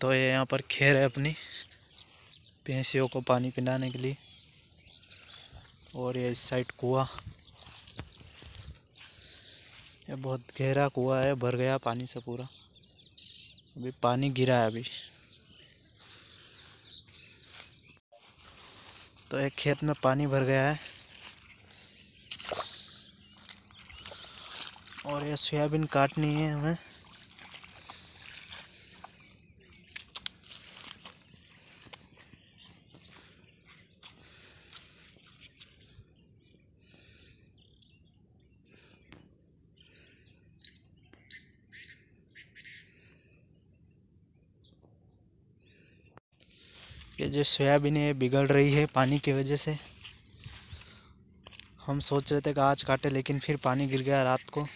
तो ये यहाँ पर खेर है अपनी भैंसियों को पानी पिलाने के लिए और ये इस साइड कुआ ये बहुत गहरा कुआ है भर गया पानी से पूरा अभी पानी गिरा है अभी तो एक खेत में पानी भर गया है और ये सोयाबीन काटनी है हमें ये जो सोयाबीन है बिगड़ रही है पानी की वजह से हम सोच रहे थे कि आज काटे लेकिन फिर पानी गिर गया रात को